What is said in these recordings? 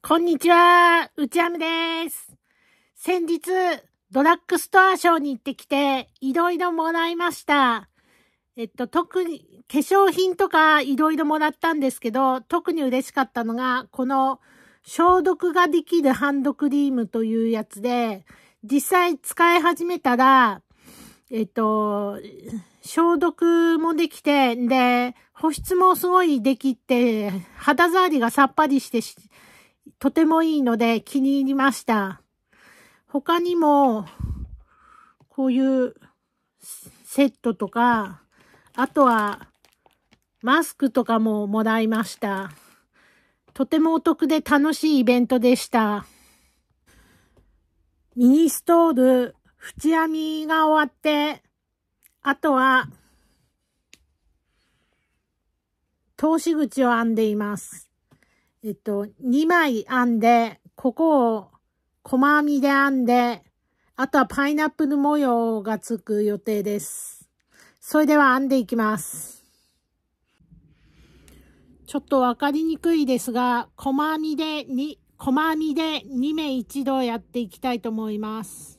こんにちは、うちあむです。先日、ドラッグストアショーに行ってきて、いろいろもらいました。えっと、特に、化粧品とかいろいろもらったんですけど、特に嬉しかったのが、この消毒ができるハンドクリームというやつで、実際使い始めたら、えっと、消毒もできて、で、保湿もすごいできて、肌触りがさっぱりしてとてもいいので気に入りました。他にも、こういうセットとか、あとは、マスクとかももらいました。とてもお得で楽しいイベントでした。ミニストール、縁編みが終わって、あとは、通し口を編んでいます。えっと、2枚編んで、ここを細編みで編んで、あとはパイナップル模様がつく予定です。それでは編んでいきます。ちょっとわかりにくいですが、細編みで2、細編みで2目一度やっていきたいと思います。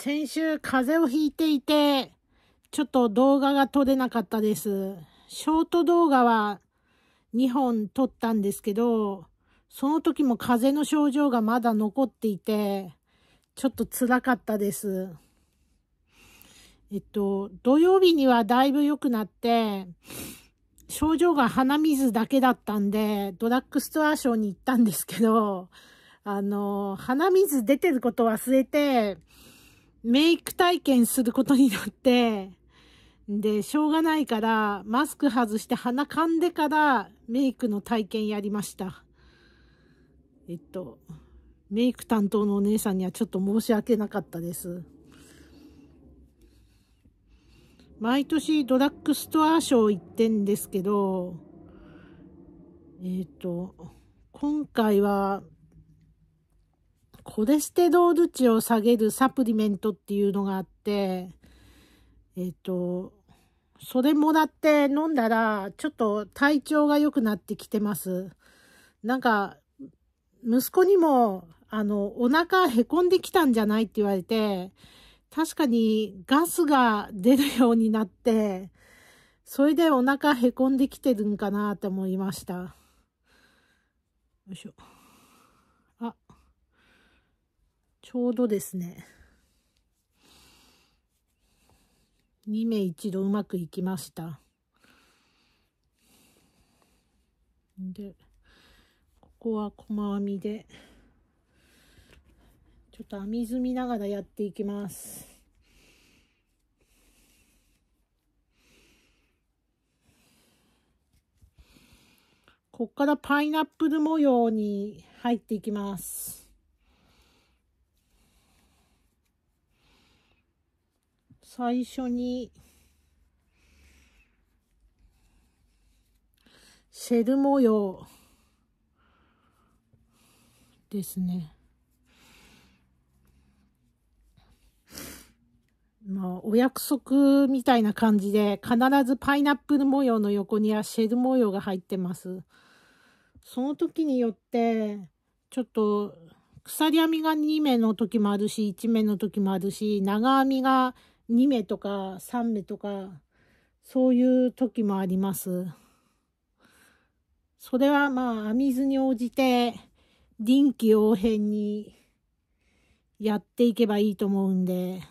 先週風邪をひいていて、ちょっと動画が撮れなかったです。ショート動画は2本撮ったんですけど、その時も風邪の症状がまだ残っていて、ちょっと辛かったです。えっと、土曜日にはだいぶ良くなって、症状が鼻水だけだったんで、ドラッグストアショーに行ったんですけど、あの、鼻水出てること忘れて、メイク体験することになって、で、しょうがないから、マスク外して鼻噛んでから、メイクの体験やりました。えっと、メイク担当のお姉さんにはちょっと申し訳なかったです。毎年ドラッグストアショー行ってんですけど、えっ、と、今回はコレステロール値を下げるサプリメントっていうのがあって、えっ、と、それもらって飲んだら、ちょっと体調が良くなってきてます。なんか、息子にも、あの、お腹へこんできたんじゃないって言われて、確かにガスが出るようになって、それでお腹へこんできてるんかなって思いました。よいしょ。ちょうどですね、2目一度うまくいきました。で、ここは細編みで、ちょっと編み済みながらやっていきます。こっからパイナップル模様に入っていきます。最初に、シェル模様ですね。まあ、お約束みたいな感じで、必ずパイナップル模様の横にはシェル模様が入ってます。その時によって、ちょっと、鎖編みが2目の時もあるし、1目の時もあるし、長編みが2目とか3目とか、そういう時もあります。それはまあ、編み図に応じて、臨機応変にやっていけばいいと思うんで。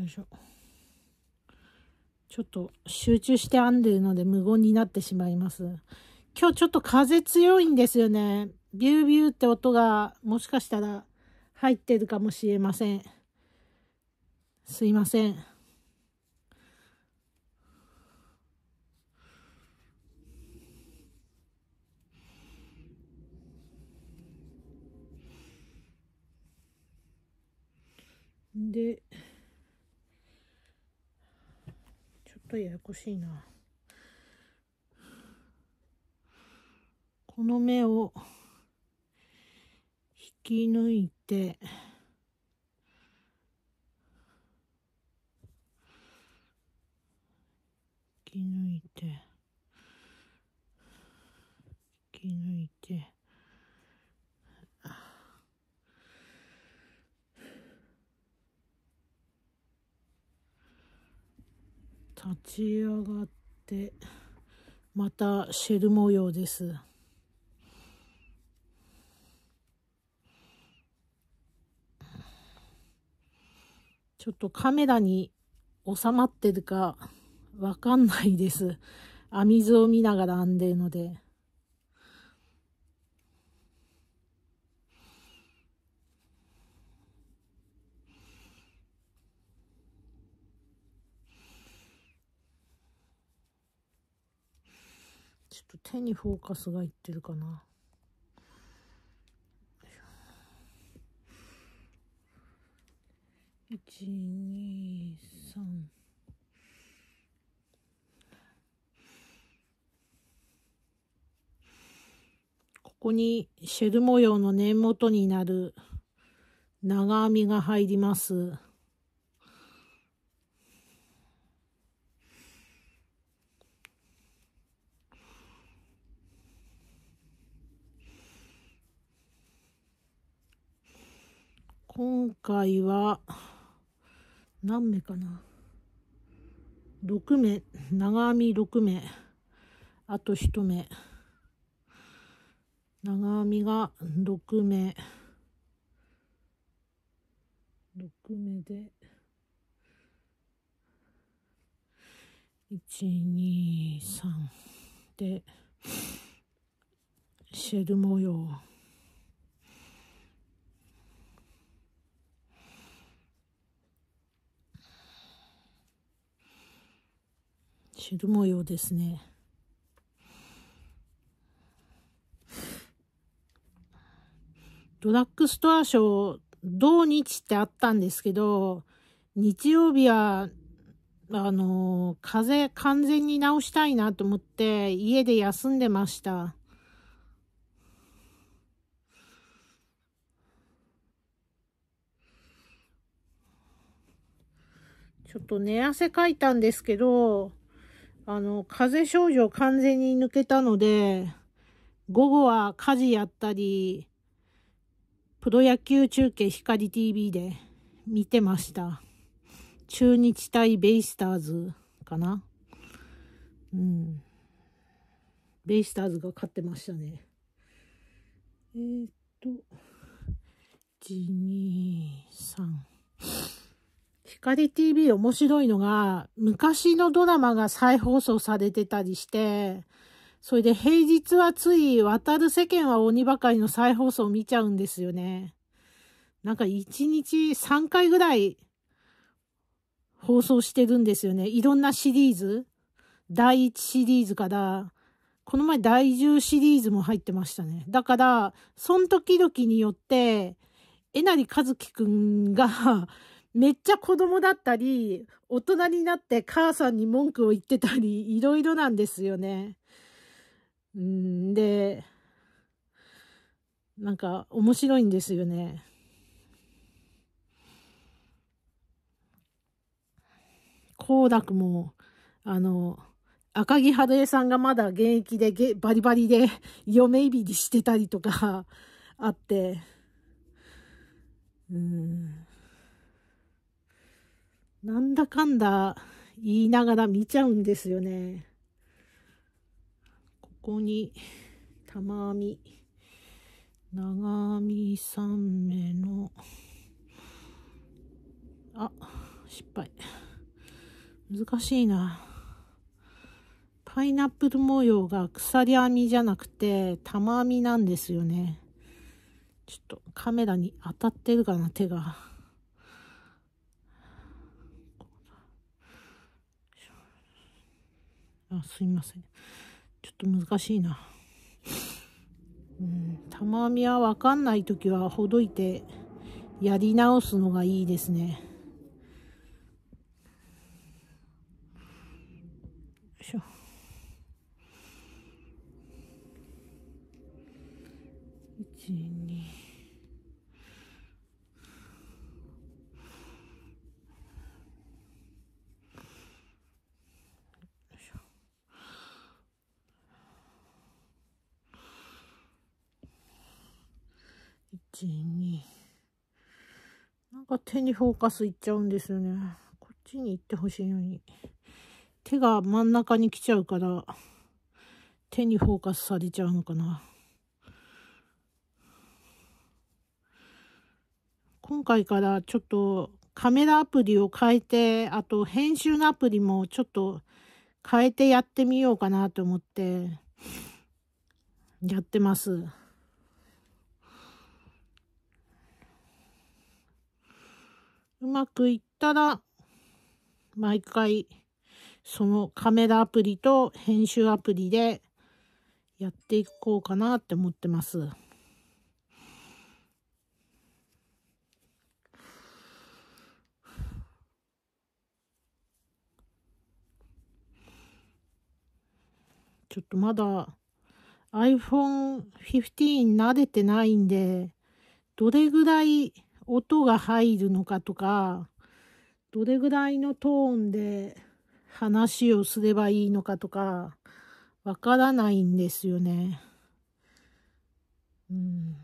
よいしょ。ちょっと集中して編んでるので無言になってしまいます。今日ちょっと風強いんですよね。ビュービューって音がもしかしたら入ってるかもしれません。すいません。いややこしいな。この目を引き抜いて、引き抜いて、引き抜いて、ち上がってまたシェル模様です。ちょっとカメラに収まってるかわかんないです。編み図を見ながら編んでるので。手にフォーカスがいってるかな。一、二、三。ここにシェル模様の根元になる長編みが入ります。今回は、何名かな ?6 名、長編み6目あと1目長編みが6目6目で、123で、シェル模様。汁模様ですね。ドラッグストアショー、土日ってあったんですけど、日曜日は、あの、風邪完全に治したいなと思って、家で休んでました。ちょっと寝汗かいたんですけど、あの、風邪症状完全に抜けたので、午後は家事やったり、プロ野球中継光 TV で見てました。中日対ベイスターズかなうん。ベイスターズが勝ってましたね。えー、っと、1、2、3。光 TV 面白いのが、昔のドラマが再放送されてたりして、それで平日はつい渡る世間は鬼ばかりの再放送を見ちゃうんですよね。なんか一日3回ぐらい放送してるんですよね。いろんなシリーズ。第1シリーズから、この前第10シリーズも入ってましたね。だから、その時々によって、えなりかずきくんがめっちゃ子供だったり、大人になって母さんに文句を言ってたり、いろいろなんですよね。んで、なんか面白いんですよね。幸楽も、あの、赤木春江さんがまだ現役でバリバリで嫁いびりしてたりとかあって、うんなんだかんだ言いながら見ちゃうんですよね。ここに、玉編み、長編み3目の、あ、失敗。難しいな。パイナップル模様が鎖編みじゃなくて玉編みなんですよね。ちょっとカメラに当たってるかな、手が。あすいません。ちょっと難しいな。うん、玉編みは分かんない時はほどいてやり直すのがいいですね。よいしょ。1、2、1なんか手にフォーカスいっちゃうんですよねこっちに行ってほしいのに手が真ん中に来ちゃうから手にフォーカスされちゃうのかな今回からちょっとカメラアプリを変えてあと編集のアプリもちょっと変えてやってみようかなと思ってやってます。うまくいったら、毎回、そのカメラアプリと編集アプリでやっていこうかなって思ってます。ちょっとまだ iPhone15 慣れてないんで、どれぐらい音が入るのかとか、どれぐらいのトーンで話をすればいいのかとか、わからないんですよね。うん。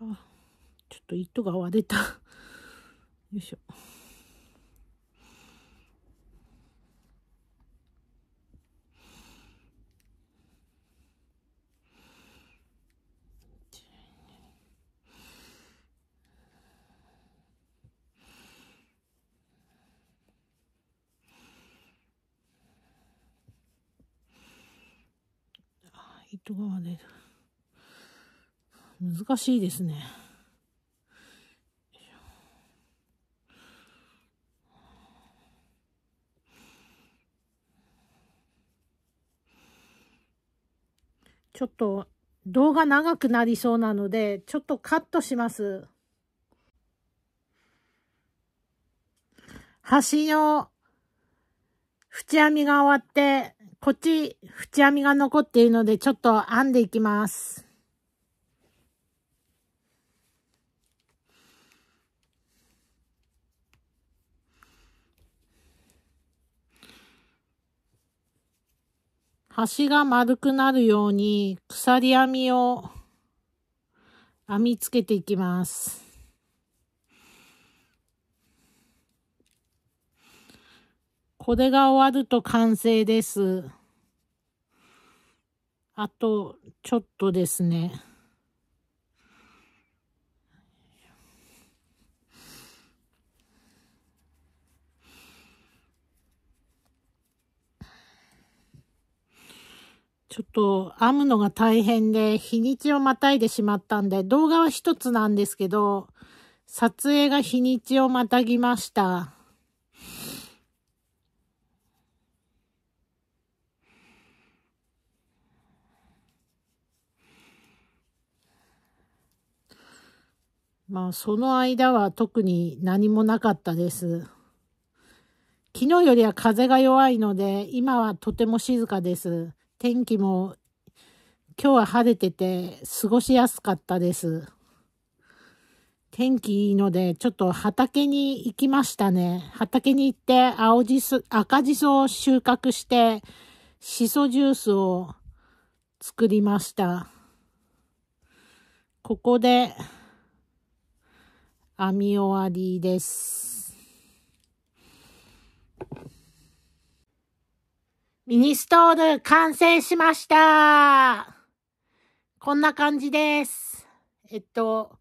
あ、ちょっと糸が割れた。よいしょ。側で。難しいですね。ちょっと動画長くなりそうなので、ちょっとカットします。端の縁編みが終わって、こっち、縁編みが残っているので、ちょっと編んでいきます。端が丸くなるように鎖編みを編みつけていきます。これが終わると完成です。あと、ちょっとですね。ちょっと編むのが大変で、日にちをまたいでしまったんで、動画は一つなんですけど、撮影が日にちをまたぎました。まあ、その間は特に何もなかったです。昨日よりは風が弱いので、今はとても静かです。天気も今日は晴れてて過ごしやすかったです。天気いいので、ちょっと畑に行きましたね。畑に行って青じそ、赤じそを収穫して、しそジュースを作りました。ここで、編み終わりです。ミニストール完成しましたこんな感じです。えっと、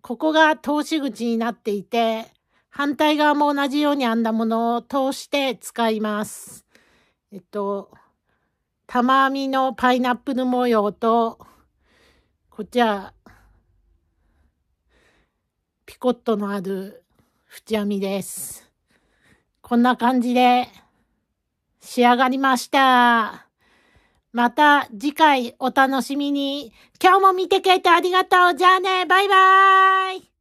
ここが通し口になっていて、反対側も同じように編んだものを通して使います。えっと、玉編みのパイナップル模様と、こっちはピコットのある縁編みです。こんな感じで仕上がりました。また次回お楽しみに。今日も見てくれてありがとう。じゃあね、バイバーイ。